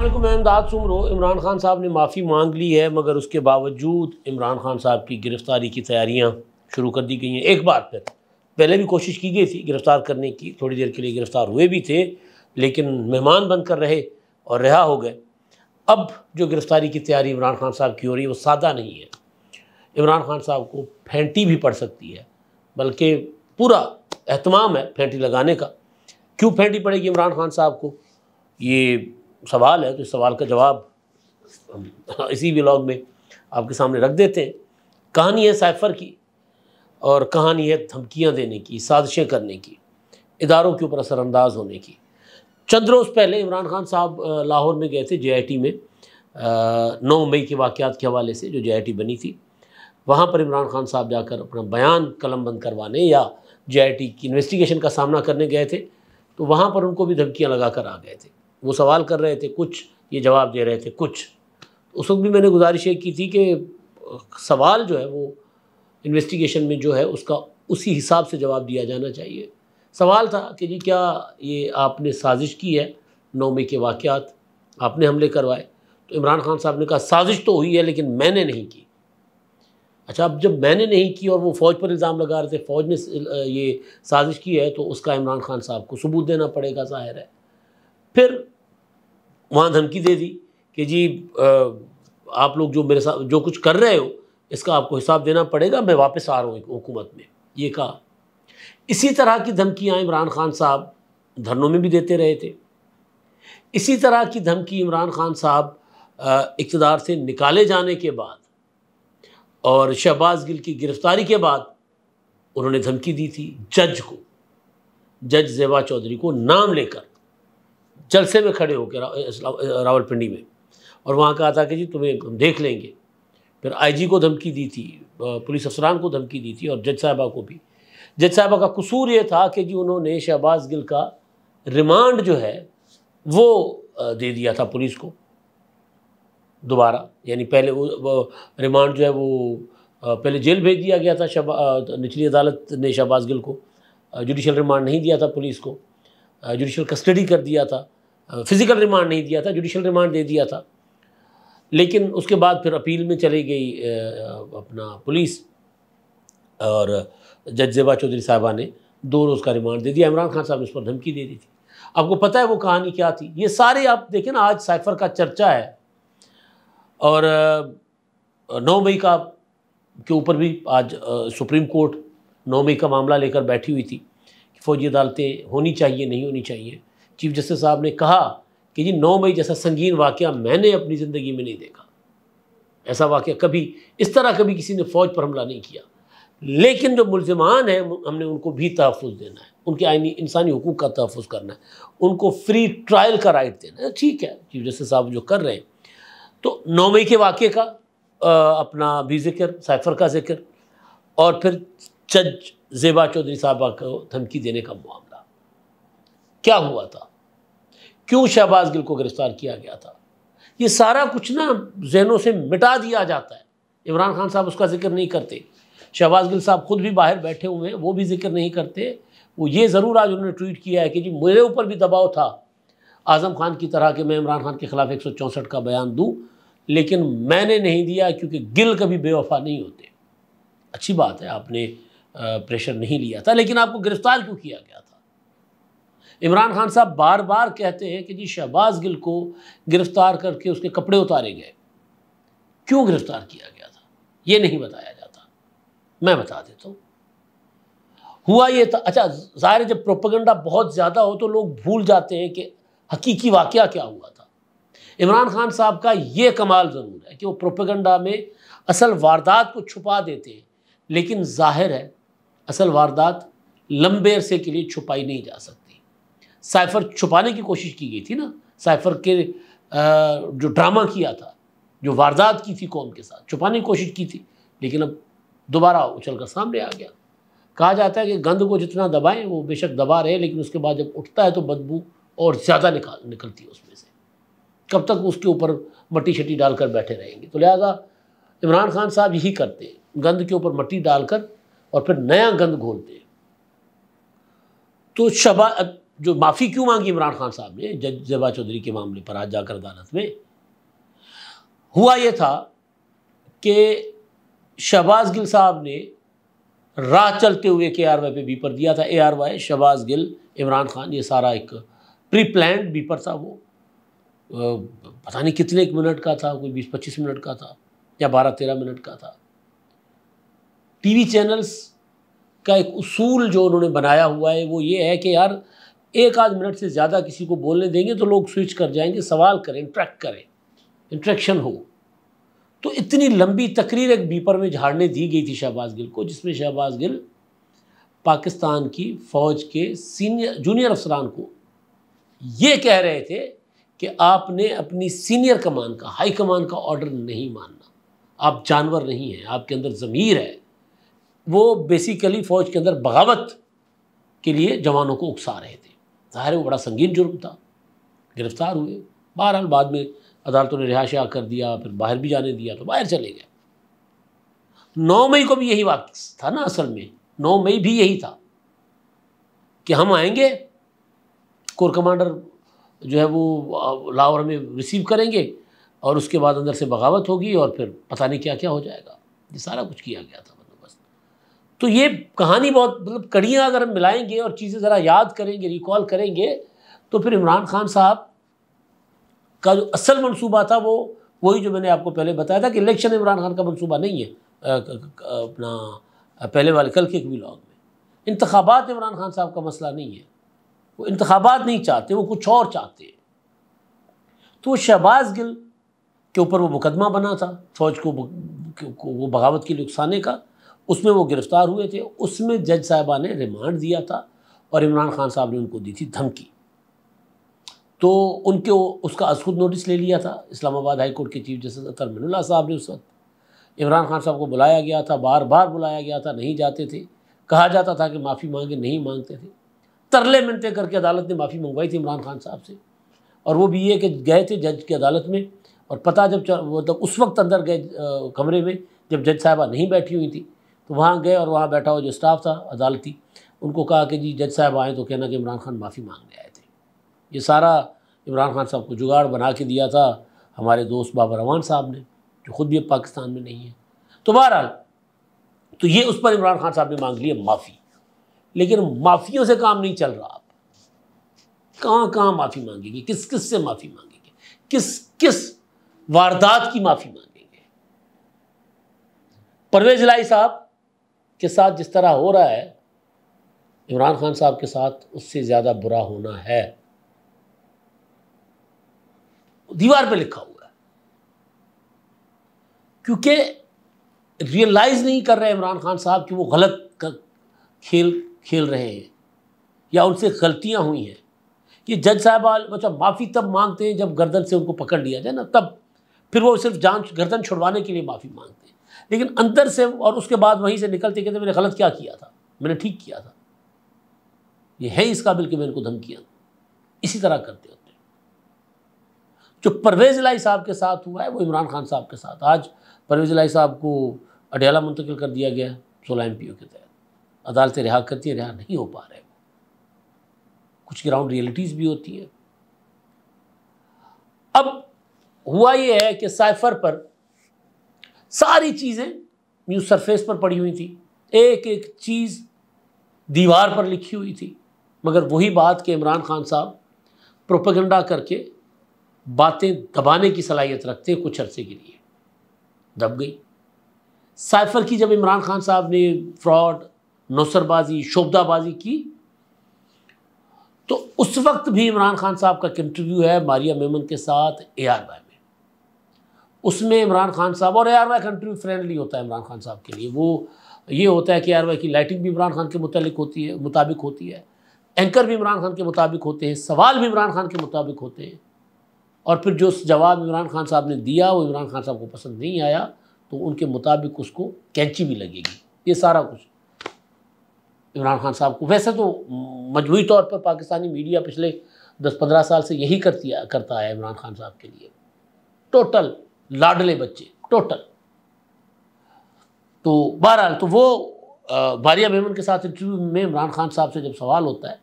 अल्लाम मैं इमदाद इमरान खान साहब ने माफ़ी मांग ली है मगर उसके बावजूद इमरान खान साहब की गिरफ़्तारी की तैयारियाँ शुरू कर दी गई हैं एक बार फिर पहले भी कोशिश की गई थी गिरफ़्तार करने की थोड़ी देर के लिए गिरफ़्तार हुए भी थे लेकिन मेहमान बनकर रहे और रिहा हो गए अब जो गिरफ़्तारी की तैयारी इमरान खान साहब की हो रही है वो सादा नहीं है इमरान खान साहब को फेंटी भी पड़ सकती है बल्कि पूरा अहतमाम है फेंटी लगाने का क्यों फेंटी पड़ेगी इमरान खान साहब को ये सवाल है तो इस सवाल का जवाब हम इसी ब्लॉग में आपके सामने रख देते हैं कहानी है साइफर की और कहानी है धमकियाँ देने की साजिशें करने की इदारों के ऊपर असरानंदाज होने की चंद रोज़ पहले इमरान खान साहब लाहौर में गए थे जे में नौ मई के वाक़ात के हवाले से जो जे बनी थी वहाँ पर इमरान खान साहब जाकर अपना बयान कलम बंद करवाने या जे की इन्वेस्टिगेशन का सामना करने गए थे तो वहाँ पर उनको भी धमकियाँ लगा कर आ गए थे वो सवाल कर रहे थे कुछ ये जवाब दे रहे थे कुछ उस वक्त भी मैंने गुजारिशें की थी कि सवाल जो है वो इन्वेस्टिगेशन में जो है उसका उसी हिसाब से जवाब दिया जाना चाहिए सवाल था कि जी क्या ये आपने साजिश की है नौ मई के वाक़ात आपने हमले करवाए तो इमरान खान साहब ने कहा साजिश तो हुई है लेकिन मैंने नहीं की अच्छा अब जब मैंने नहीं की और वो फ़ौज पर इल्ज़ाम लगा रहे थे फ़ौज ने ये साजिश की है तो उसका इमरान खान साहब को सबूत देना पड़ेगा ज़ाहिर है फिर वहाँ धमकी दे दी कि जी आप लोग जो मेरे साथ जो कुछ कर रहे हो इसका आपको हिसाब देना पड़ेगा मैं वापस आ रहा हूँ हुकूमत में ये कहा इसी तरह की धमकियाँ इमरान खान साहब धरनों में भी देते रहे थे इसी तरह की धमकी इमरान खान साहब इकतदार से निकाले जाने के बाद और शहबाज गिल की गिरफ्तारी के बाद उन्होंने धमकी दी थी जज को जज जेवा चौधरी को नाम लेकर जलसे में खड़े होकर रावलपिंडी में और वहाँ कहा था कि जी तुम्हें हम देख लेंगे फिर आईजी को धमकी दी थी पुलिस अफसरान को धमकी दी थी और जज साहबा को भी जज साहबा का कसूर ये था कि जी उन्होंने शहबाज गिल का रिमांड जो है वो दे दिया था पुलिस को दोबारा यानी पहले वो रिमांड जो है वो पहले जेल भेज दिया गया था तो निचली अदालत ने शहबाज गिल को जुडिशल रिमांड नहीं दिया था पुलिस को जुडिशल कस्टडी कर दिया था फिज़िकल रिमांड नहीं दिया था जुडिशल रिमांड दे दिया था लेकिन उसके बाद फिर अपील में चली गई अपना पुलिस और जज जेबा चौधरी साहबा ने दो रोज़ का रिमांड दे दिया इमरान खान साहब ने उस पर धमकी दे दी थी आपको पता है वो कहानी क्या थी ये सारे आप देखें ना आज साइफर का चर्चा है और नौ मई का के ऊपर भी आज सुप्रीम कोर्ट नौ मई का मामला लेकर बैठी हुई थी कि फौजी अदालतें होनी चाहिए नहीं होनी चाहिए चीफ जस्टिस साहब ने कहा कि जी नौ मई जैसा संगीन वाक़ मैंने अपनी ज़िंदगी में नहीं देखा ऐसा वाक़ कभी इस तरह कभी किसी ने फ़ौज पर हमला नहीं किया लेकिन जो मुलजमान हैं हमने उनको भी तहफ़ देना है उनके आइनी इंसानी हकूक़ का तहफ़ करना है उनको फ्री ट्रायल का राइट देना है ठीक है चीफ जस्टिस साहब जो कर रहे हैं तो नौ मई के वाक़े का आ, अपना भी जिक्र साइफर का जिक्र और फिर जज जेबा चौधरी साहबा को धमकी देने का मामला क्या हुआ था क्यों शहबाज गिल को गिरफ्तार किया गया था ये सारा कुछ ना जहनों से मिटा दिया जाता है इमरान खान साहब उसका जिक्र नहीं करते शहबाज गिल साहब खुद भी बाहर बैठे हुए हैं वो भी जिक्र नहीं करते वो ये ज़रूर आज उन्होंने ट्वीट किया है कि जी मेरे ऊपर भी दबाव था आज़म खान की तरह कि मैं इमरान खान के ख़िलाफ़ एक का बयान दूँ लेकिन मैंने नहीं दिया क्योंकि गिल कभी बेवफा नहीं होते अच्छी बात है आपने प्रेशर नहीं लिया था लेकिन आपको गिरफ़्तार क्यों किया गया था इमरान खान साहब बार बार कहते हैं कि जी शहबाज गिल को गिरफ्तार करके उसके कपड़े उतारे गए क्यों गिरफ्तार किया गया था ये नहीं बताया जाता मैं बता देता हूँ हुआ ये था अच्छा ज़ाहिर जब प्रोपगंडा बहुत ज़्यादा हो तो लोग भूल जाते हैं कि हकीकी वाक़ क्या हुआ था इमरान खान साहब का ये कमाल ज़रूर है कि वो प्रोपगंडा में असल वारदात को छुपा देते हैं लेकिन जाहिर है असल वारदात लंबे अरसे के लिए छुपाई नहीं जा सकती साइफर छुपाने की कोशिश की गई थी ना साइफर के जो ड्रामा किया था जो वारदात की थी कौम के साथ छुपाने की कोशिश की थी लेकिन अब दोबारा उछल कर सामने आ गया कहा जाता है कि गंद को जितना दबाएं वो बेशक दबा रहे लेकिन उसके बाद जब उठता है तो बदबू और ज़्यादा निकाल निकलती है उसमें से कब तक उसके ऊपर मट्टी शट्टी डालकर बैठे रहेंगे तो लिहाजा इमरान खान साहब यही करते हैं गंद के ऊपर मट्टी डालकर और फिर नया गंद घोलते हैं तो शबा जो माफ़ी क्यों मांगी इमरान खान साहब ने जज जबा चौधरी के मामले पर आज जाकर अदालत में हुआ यह था कि शहबाज गिल साहब ने राह चलते हुए के आर वाई पे बीपर दिया था A R Y Shahbaz Gill Imran Khan ये सारा एक प्री प्लान बीपर था वो पता नहीं कितने एक मिनट का था कोई बीस पच्चीस मिनट का था या बारह तेरह मिनट का था टीवी चैनल्स का एक उसूल जो उन्होंने बनाया हुआ है वो ये है कि यार एक आध मिनट से ज़्यादा किसी को बोलने देंगे तो लोग स्विच कर जाएंगे सवाल करें इंट्रैक्ट करें इंट्रैक्शन हो तो इतनी लंबी तकरीर एक बीपर में झाड़ने दी गई थी शहबाज गिल को जिसमें शहबाज गिल पाकिस्तान की फ़ौज के सीनियर जूनियर अफसरान को ये कह रहे थे कि आपने अपनी सीनियर कमान का हाई कमान का ऑर्डर नहीं मानना आप जानवर नहीं हैं आपके अंदर ज़मीर है वो बेसिकली फ़ौज के अंदर बगावत के लिए जवानों को उकसा रहे थे ज़ाहिर वो बड़ा संगीन जुर्म था गिरफ्तार हुए बहरहाल बाद में अदालतों ने रिहाशा कर दिया फिर बाहर भी जाने दिया तो बाहर चले गए नौ मई को भी यही बात था ना असल में नौ मई भी यही था कि हम आएंगे कोर कमांडर जो है वो लाहौर में रिसीव करेंगे और उसके बाद अंदर से बगावत होगी और फिर पता नहीं क्या क्या हो जाएगा ये सारा कुछ किया गया था तो ये कहानी बहुत मतलब कड़ियाँ अगर हम मिलाएंगे और चीज़ें ज़रा याद करेंगे रिकॉल करेंगे तो फिर इमरान खान साहब का जो असल मनसूबा था वो वही जो मैंने आपको पहले बताया था कि इलेक्शन इमरान खान का मनसूबा नहीं है अपना पहले वाले कल के एक व्लॉग में इंतबात इमरान खान साहब का मसला नहीं है वो इंतबात नहीं चाहते वो कुछ और चाहते हैं तो शहबाज गिल के ऊपर वो मुकदमा बना था फौज को, को वो बगावत के लिए उकसाने का उसमें वो गिरफ्तार हुए थे उसमें जज साहबा ने रिमांड दिया था और इमरान खान साहब ने उनको दी थी धमकी तो उनके उसका असखुद नोटिस ले लिया था इस्लामाबाद हाई कोर्ट के चीफ जस्टिस अतर मिनुल्ला साहब ने उस वक्त इमरान खान साहब को बुलाया गया था बार बार बुलाया गया था नहीं जाते थे कहा जाता था कि माफ़ी मांगे नहीं मांगते थे तरले मिनते करके अदालत ने माफ़ी मंगवाई थी इमरान खान साहब से और वो भी ये कि गए थे जज की अदालत में और पता जब मतलब उस वक्त अंदर गए कमरे में जब जज साहबा नहीं बैठी हुई थी तो वहाँ गए और वहाँ बैठा हुआ जो स्टाफ था अदालती उनको कहा कि जी जज साहब आए तो कहना कि इमरान खान माफ़ी मांगने आए थे ये सारा इमरान खान साहब को जुगाड़ बना के दिया था हमारे दोस्त बाबा रवान साहब ने जो ख़ुद भी पाकिस्तान में नहीं है तो बहरहाल तो ये उस पर इमरान खान साहब ने मांग लिया माफ़ी लेकिन माफ़ियों से काम नहीं चल रहा आप कहाँ कहाँ माफ़ी मांगेंगे किस किस से माफ़ी मांगेंगे किस किस वारदात की माफ़ी मांगेंगे परवेज लाई साहब के साथ जिस तरह हो रहा है इमरान खान साहब के साथ उससे ज़्यादा बुरा होना है दीवार पे लिखा हुआ है क्योंकि रियलाइज़ नहीं कर रहे इमरान खान साहब कि वो गलत खेल खेल रहे हैं या उनसे गलतियां हुई हैं कि जज साहब मतलब अच्छा, माफ़ी तब मांगते हैं जब गर्दन से उनको पकड़ लिया जाए ना तब फिर वो सिर्फ जान गर्दन छुड़वाने के लिए माफ़ी मांगते हैं लेकिन अंदर से और उसके बाद वहीं से निकलते कहते मैंने गलत क्या किया था मैंने ठीक किया था ये है इस काबिल कि मैंने को धमकियाँ इसी तरह करते होते जो परवेज़ लाई साहब के साथ हुआ है वो इमरान खान साहब के साथ आज परवेज़ लाई साहब को अडयाला मुंतकिल कर दिया गया है सोलह एम के तहत अदालतें रिहा करती हैं रिहा नहीं हो पा रहे कुछ ग्राउंड रियलिटीज़ भी होती है अब हुआ ये है कि साइफर पर सारी चीज़ें न्यूज सरफेस पर पड़ी हुई थी एक एक चीज़ दीवार पर लिखी हुई थी मगर वही बात कि इमरान खान साहब प्रोपेगेंडा करके बातें दबाने की सलाहियत रखते हैं कुछ अरसे के लिए दब गई साइफर की जब इमरान खान साहब ने फ्रॉड नौसरबाजी शोबदाबाजी की तो उस वक्त भी इमरान खान साहब का इंटरव्यू है मारिया मेमन के साथ ए आर बाय उसमें इमरान खान साहब और A R Y country friendly होता है इमरान खान साहब के लिए वो ये होता है कि ए आर वाई की लाइटिंग भी इमरान खान के मुतलिक होती है मुताबिक होती है एंकर भी इमरान खान के मुताबिक होते हैं सवाल भी इमरान खान के मुताबिक होते हैं और फिर जो जवाब इमरान खान साहब ने दिया वो इमरान खान साहब को पसंद नहीं आया तो उनके मुताबिक उसको कैंची भी लगेगी ये सारा कुछ इमरान खान साहब को वैसे तो मजमूी तौर पर पाकिस्तानी मीडिया पिछले दस पंद्रह साल से यही करती करता है इमरान खान साहब के लिए टोटल लाडले बच्चे टोटल तो बहरहाल तो वो बारिया मेमन के साथ इंटरव्यू में इमरान खान साहब से जब सवाल होता है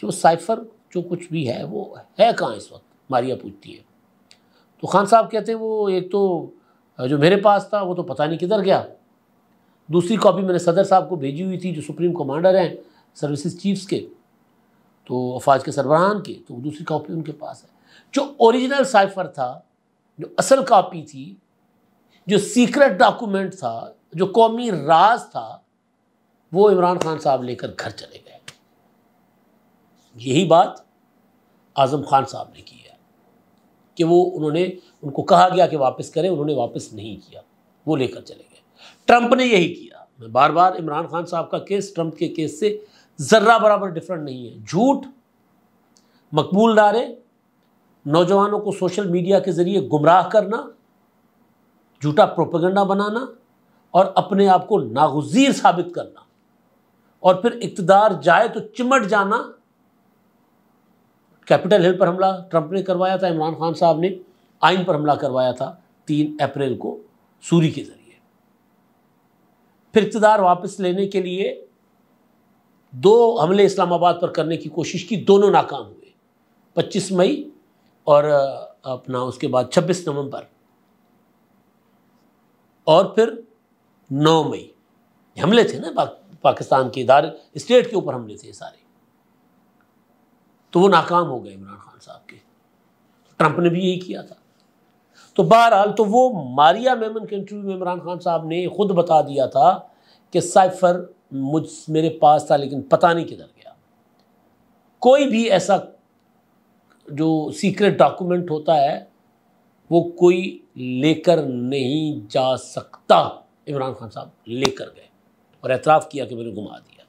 कि वो साइफर जो कुछ भी है वो है कहाँ इस वक्त मारिया पूछती है तो खान साहब कहते हैं वो एक तो जो मेरे पास था वो तो पता नहीं किधर गया दूसरी कॉपी मैंने सदर साहब को भेजी हुई थी जो सुप्रीम कमांडर हैं सर्विसेज चीफ्स के तो अफाज के सरबराहान के तो दूसरी कॉपी उनके पास है जो ओरिजिनल साइफर था जो असल कापी थी जो सीक्रेट डॉक्यूमेंट था जो कौमी राज था वो इमरान खान साहब लेकर घर चले गए यही बात आज़म खान साहब ने की है कि वो उन्होंने उनको कहा गया कि वापस करें उन्होंने वापस नहीं किया वो लेकर चले गए ट्रंप ने यही किया मैं बार बार इमरान खान साहब का केस ट्रंप के केस से ज़र्रा बराबर डिफरेंट नहीं है झूठ मकबूल डारे नौजवानों को सोशल मीडिया के ज़रिए गुमराह करना झूठा प्रोपेगेंडा बनाना और अपने आप को नागजीर साबित करना और फिर इकतदार जाए तो चिमट जाना कैपिटल हिल पर हमला ट्रंप ने करवाया था इमरान खान साहब ने आइन पर हमला करवाया था तीन अप्रैल को सूरी के ज़रिए फिर इकतदार वापस लेने के लिए दो हमले इस्लामाबाद पर करने की कोशिश की दोनों नाकाम हुए 25 मई और अपना उसके बाद 26 नवंबर और फिर 9 मई हमले थे ना पा, पाकिस्तान के इधारे स्टेट के ऊपर हमले थे सारे तो वो नाकाम हो गए इमरान खान साहब के ट्रंप ने भी यही किया था तो बहरहाल तो वो मारिया मेमन के इंटरव्यू में इमरान खान साहब ने खुद बता दिया था कि साइफर मुझ मेरे पास था लेकिन पता नहीं किधर गया कोई भी ऐसा जो सीक्रेट डॉक्यूमेंट होता है वो कोई लेकर नहीं जा सकता इमरान खान साहब लेकर गए और एतराफ़ किया कि मैंने घुमा दिया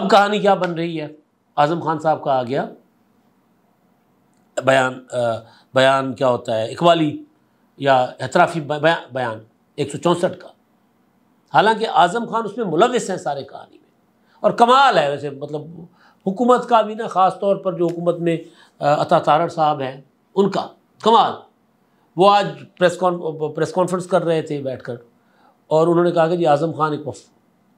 अब कहानी क्या बन रही है आज़म खान साहब का आ गया बयान आ, बयान क्या होता है इकबाली या एतराफ़ी बयान एक सौ चौंसठ का हालांकि आज़म खान उसमें मुलविस हैं सारे कहानी में और कमाल है वैसे मतलब हुकूमत का भी ना ख़ास तौर पर जो हुकूमत में अता तारड़ साहब हैं उनका कमाल वो आज प्रेस कॉन् प्रेस कॉन्फ्रेंस कर रहे थे बैठ कर और उन्होंने कहा कि जी आज़म खान एक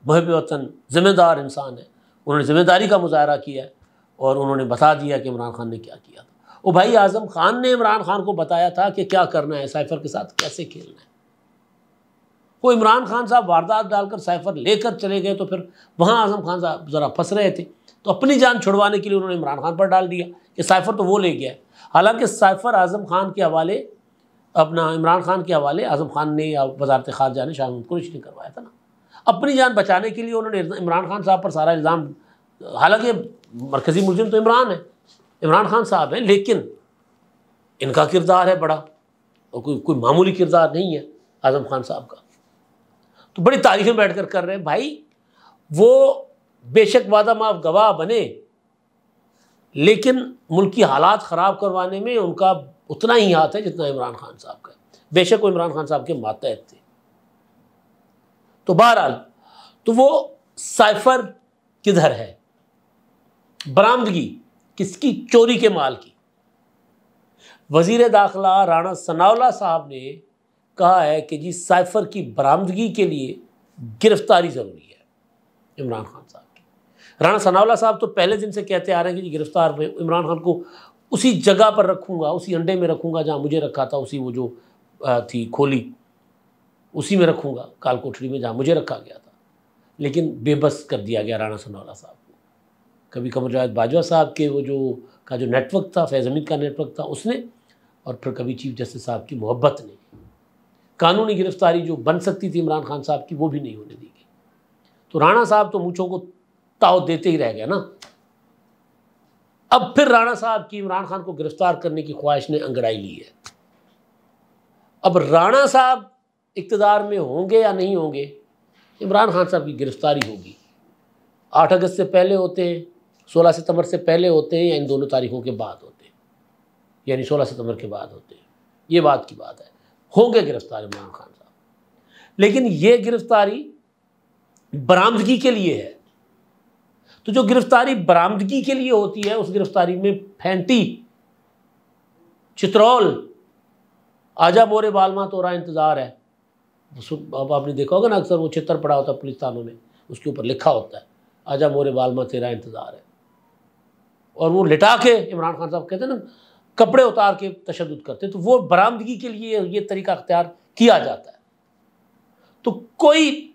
महब वतन ज़िम्मेदार इंसान है उन्होंने ज़िम्मेदारी का मुजाहरा किया और उन्होंने बता दिया कि इमरान खान ने क्या किया था वो भाई आज़म खान ने इमरान खान को बताया था कि क्या करना है साइफर के साथ कैसे खेलना है वो इमरान खान साहब वारदात डालकर साइफर लेकर चले गए तो फिर वहाँ आज़म खान साहब ज़रा फंस रहे थे तो अपनी जान छुड़वाने के लिए उन्होंने इमरान खान पर डाल दिया कि साइफर तो वो ले गया हालांकि साइफर आजम खान के हवाले अपना इमरान खान के हवाले आजम खान ने या वजारत खारजा ने शाह महमूद कुरेश ने करवाया था ना अपनी जान बचाने के लिए उन्होंने इमरान खान साहब पर सारा इल्ज़ाम हालांकि मरकज़ी मुलजिम तो इमरान है इमरान खान साहब हैं लेकिन इनका किरदार है बड़ा और कोई कोई मामूली किरदार नहीं है आज़म खान साहब का तो बड़ी तारीखें बैठ कर कर रहे हैं भाई वो बेशक वादा माफ गवाह बने लेकिन मुल्क की हालात ख़राब करवाने में उनका उतना ही हाथ है जितना इमरान खान साहब का बेशक वो इमरान खान साहब के मातहत थे तो बहरहाल तो वो साइफर किधर है बरामदगी किसकी चोरी के माल की वजीर दाखला राणा सनावला साहब ने कहा है कि जी साइफर की बरामदगी के लिए गिरफ्तारी ज़रूरी है इमरान खान साहब राणा सनावला साहब तो पहले दिन से कहते आ रहे हैं कि गिरफ्तार में इमरान खान को उसी जगह पर रखूँगा उसी अंडे में रखूँगा जहाँ मुझे रखा था उसी वो जो थी खोली उसी में रखूँगा काल कोठरी में जहाँ मुझे रखा गया था लेकिन बेबस कर दिया गया राणा सनावला साहब को कभी कमर जावेद बाजवा साहब के वो जो का जो नेटवर्क था फैज़ हमीद का नेटवर्क था उसने और फिर कभी चीफ जस्टिस साहब की मोहब्बत ने कानूनी गिरफ्तारी जो बन सकती थी इमरान खान साहब की वो भी नहीं होने दी गई तो राणा साहब तो मूछों को ताव देते ही रह गया ना अब फिर राणा साहब की इमरान खान को गिरफ्तार करने की ख्वाहिश ने अंगड़ाई ली है अब राणा साहब इकतदार में होंगे या नहीं होंगे इमरान खान साहब की गिरफ्तारी होगी आठ अगस्त से पहले होते हैं सोलह सितंबर से पहले होते हैं या इन दोनों तारीखों के बाद होते हैं यानी सोलह सितंबर के बाद होते हैं ये बात की बात है होंगे गिरफ्तार इमरान खान साहब लेकिन ये गिरफ्तारी बरामदगी के लिए है तो जो गिरफ्तारी बरामदगी के लिए होती है उस गिरफ्तारी में फैंटी चित्रौल आजा मोरे बालमा रहा इंतज़ार है अब आपने देखा होगा ना अक्सर वो चित्र पड़ा होता है पुलिस थानों में उसके ऊपर लिखा होता है आजा मोरे बालमा तेरा इंतज़ार है और वो लिटा के इमरान खान साहब कहते हैं ना कपड़े उतार के तशद करते तो वो बरामदगी के लिए ये तरीका अख्तियार किया जाता है तो कोई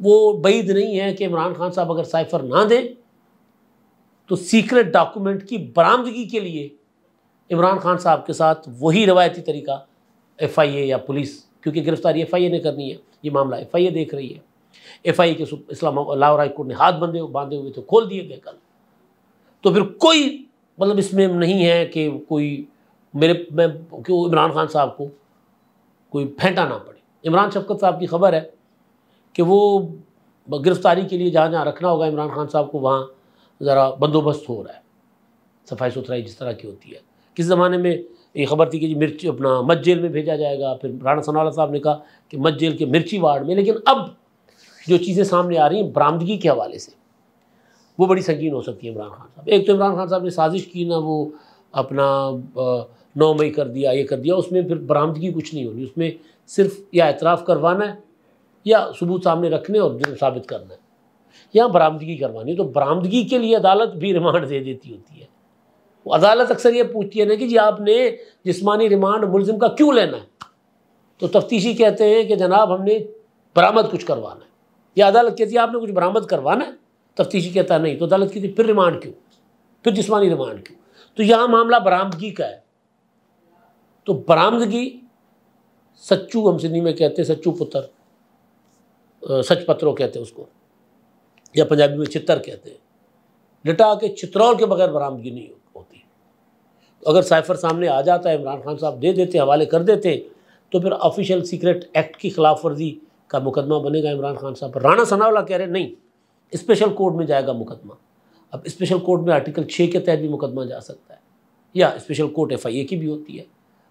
वो बैद नहीं है कि इमरान खान साहब अगर साइफर ना दें तो सीक्रेट डॉक्यूमेंट की बरामदगी के लिए इमरान खान साहब के साथ वही रवायती तरीका एफ आई ए या पुलिस क्योंकि गिरफ्तारी एफ आई ए ने करनी है ये मामला एफ आई ए देख रही है एफ आई ए के इस्लाम लाहौर हाईकोर्ट ने हाथ बंधे बांधे हुए थे तो खोल दिए गए कल तो फिर कोई मतलब इसमें नहीं है कि कोई मेरे मैं क्यों इमरान खान साहब को कोई फेंटा ना पड़े इमरान शफकत साहब की खबर है कि वो गिरफ्तारी के लिए जहाँ जहाँ रखना होगा इमरान खान साहब को वहाँ ज़रा बंदोबस्त हो रहा है सफाई सुथराई जिस तरह की होती है किस ज़माने में ये खबर थी कि जी मिर्ची अपना मत जेल में भेजा जाएगा फिर राणा सनाला साहब ने कहा कि मत जेल के मिर्ची वार्ड में लेकिन अब जो चीज़ें सामने आ रही हैं बरामदगी के हवाले से वो बड़ी संगीन हो सकती है इमरान खान साहब एक तो इमरान खान साहब ने साजिश की ना वो अपना नौ मई कर दिया ये कर दिया उसमें फिर बरामदगी कुछ नहीं होनी उसमें सिर्फ या एतराफ़ करवाना है या सबूत सामने रखने और जुर्म साबित करना है या बरामदगी करवानी तो बरामदगी के लिए अदालत भी रिमांड दे देती होती है वो अदालत अक्सर ये पूछती है ना कि जी आपने जिसमानी रिमांड मुलजिम का क्यों लेना है तो तफ्तीशी कहते हैं कि जनाब हमने बरामद कुछ करवाना है या अदालत कहती है आपने कुछ बरामद करवाना है तफ्तीशी कहता नहीं तो अदालत कहती फिर रिमांड क्यों फिर जिसमानी रिमांड क्यों तो यहाँ मामला बरामदगी का है तो बरामदगी सच्चू हम सिंधी में कहते हैं सच्चू पुत्र सचपत्रों कहते हैं उसको या पंजाबी में चित्तर कहते हैं डटा के चित्रौल के बगैर बरामदगी नहीं होती तो अगर साइफर सामने आ जाता है इमरान खान साहब दे देते हवाले कर देते तो फिर ऑफिशियल सीक्रेट एक्ट की खिलाफ वर्जी का मुकदमा बनेगा इमरान खान साहब राणा सनावला कह रहे नहीं स्पेशल कोर्ट में जाएगा मुकदमा अब स्पेशल कोर्ट में आर्टिकल छः के तहत भी मुकदमा जा सकता है या स्पेशल कोर्ट एफ की भी होती है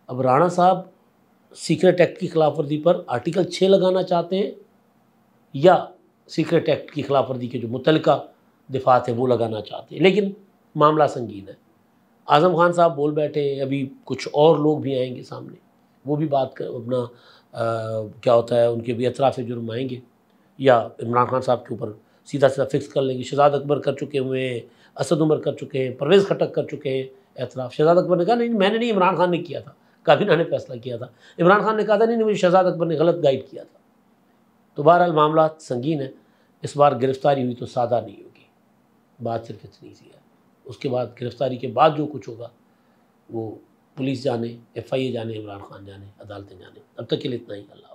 अब राणा साहब सीक्रेट एक्ट की खिलाफ वर्जी पर आर्टिकल छः लगाना चाहते हैं या सीक्रेट एक्ट की वर्जी के जो मुतल दिफात है वो लगाना चाहते हैं लेकिन मामला संगीन है आज़म खान साहब बोल बैठे अभी कुछ और लोग भी आएंगे सामने वो भी बात कर अपना आ, क्या होता है उनके भी अतराफ़ जुर्म आएंगे या इमरान खान साहब के ऊपर सीधा सीधा फिक्स कर लेंगे शहजाद अकबर कर चुके हुए हैं असद उमर कर चुके हैं परवेज़ खटक कर चुके हैं एतराफ़ शहजाद अकबर ने कहा नहीं मैंने नहीं इमरान खान ने किया था काबीना ने फैसला किया था इमरान खान ने कहा था नहीं नहीं मुझे शहजाद अकबर ने गलत गाइड किया था तो बहरहाल मामला संगीन है इस बार गिरफ्तारी हुई तो सादा नहीं होगी बात सिर्फ इतनी सी है उसके बाद गिरफ्तारी के बाद जो कुछ होगा वो पुलिस जाने एफ आई ए जाने इमरान खान जाने अदालतें जाने अब तक के लिए इतना ही अल्लाह